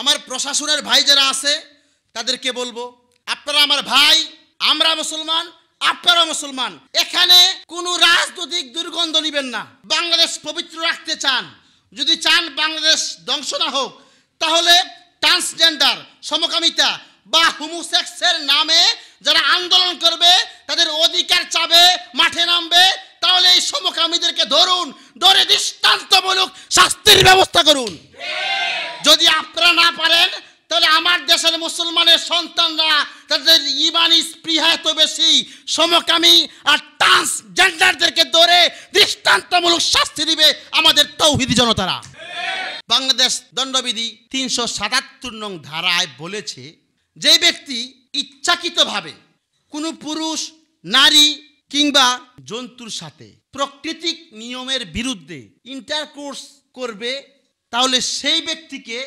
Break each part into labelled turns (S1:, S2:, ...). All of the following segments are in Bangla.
S1: আমার প্রশাসনের ভাই যারা আছে তাদেরকে বলবো আপনারা আমার ভাই আমরা মুসলমান আপনারা মুসলমান এখানে কোনো রাজনৈতিক দুর্গন্ধ নিবেন না বাংলাদেশ পবিত্র রাখতে চান যদি চান বাংলাদেশ ধ্বংস না হোক তাহলে ট্রান্সজেন্ডার সমকামিতা বা হোমোসেক্সের নামে যারা আন্দোলন করবে তাদের অধিকার চাবে মাঠে নামবে তাহলে এই সমকামীদেরকে ধরুন ধরে দৃষ্টান্তমূলক শাস্তির ব্যবস্থা করুন যদি আপনারা না পারেন তাহলে আমার দেশের মুসলমানের সন্তানরা তাদের ইমান স্পৃহা এত বেশি সমকামী আর ট্রান্সজেন্ডারদেরকে ধরে দৃষ্টান্তমূলক শাস্তি দিবে আমাদের তৌহিদি জনতারা বাংলাদেশ দণ্ডবিধি তিনশো সাতাত্তর নং ধারায় বলেছে যে ব্যক্তি ইচ্ছাকৃতভাবে কোনো পুরুষ নারী কিংবা জন্তুর সাথে প্রকৃতিক নিয়মের বিরুদ্ধে ইন্টারকোর্স করবে তাহলে সেই ব্যক্তিকে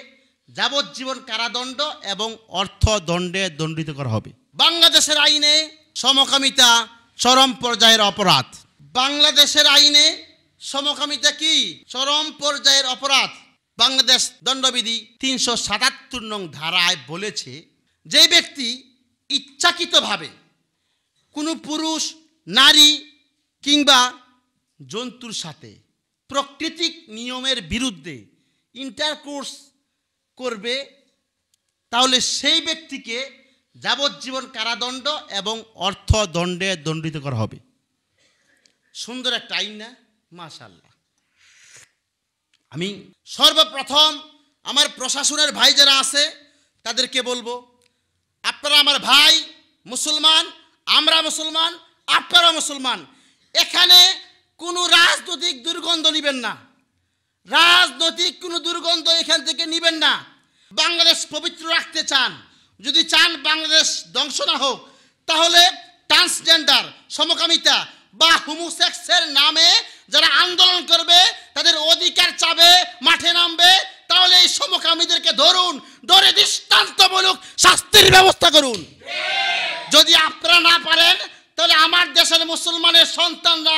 S1: যাবজ্জীবন কারাদণ্ড এবং অর্থ দণ্ডে দণ্ডিত করা হবে বাংলাদেশের আইনে সমকামিতা চরম পর্যায়ের অপরাধ বাংলাদেশের আইনে সমকামিতা কি চরম পর্যায়ের অপরাধ বাংলাদেশ দণ্ডবিধি তিনশো সাতাত্তর নং ধারায় বলেছে যে ব্যক্তি ইচ্ছাকৃতভাবে কোনো পুরুষ নারী কিংবা জন্তুর সাথে প্রকৃতিক নিয়মের বিরুদ্ধে ইন্টারকোর্স করবে তাহলে সেই ব্যক্তিকে যাবজ্জীবন কারাদণ্ড এবং অর্থ দণ্ডে দণ্ডিত করা হবে সুন্দর একটা আইন না মাশাল্লাহ আমি সর্বপ্রথম আমার প্রশাসনের ভাই যারা আছে তাদেরকে বলবো আপনারা আমার ভাই মুসলমান আমরা মুসলমান আপনারা মুসলমান এখানে কোনো রাজনৈতিক দুর্গন্ধ নিবেন না রাজনৈতিক কোনো দুর্গন্ধ এখান থেকে নিবেন না বাংলাদেশ পবিত্র রাখতে চান যদি চান বাংলাদেশ ধ্বংস না হোক তাহলে ট্রান্সজেন্ডার সমকামিতা বা হোমোসেক্সের নামে যারা আন্দোলন করবে তাদের অধিকার চাবে মাঠে নামবে তাহলে এই সমকামীদেরকে ধরুন ধরে দৃষ্টান্তমূলক শাস্তির ব্যবস্থা করুন যদি আপনারা না পারেন তাহলে আমার দেশের মুসলমানের সন্তানরা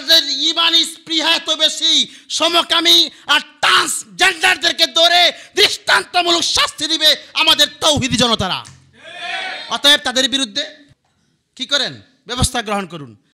S1: তাদের ইমান স্পৃহা এত বেশি সমকামী আর ট্রান্সজেন্ডারদেরকে ধরে দৃষ্টান্তমূলক শাস্তি দিবে আমাদের তৌহিদি জনতারা অতএব তাদের বিরুদ্ধে কি করেন ব্যবস্থা গ্রহণ করুন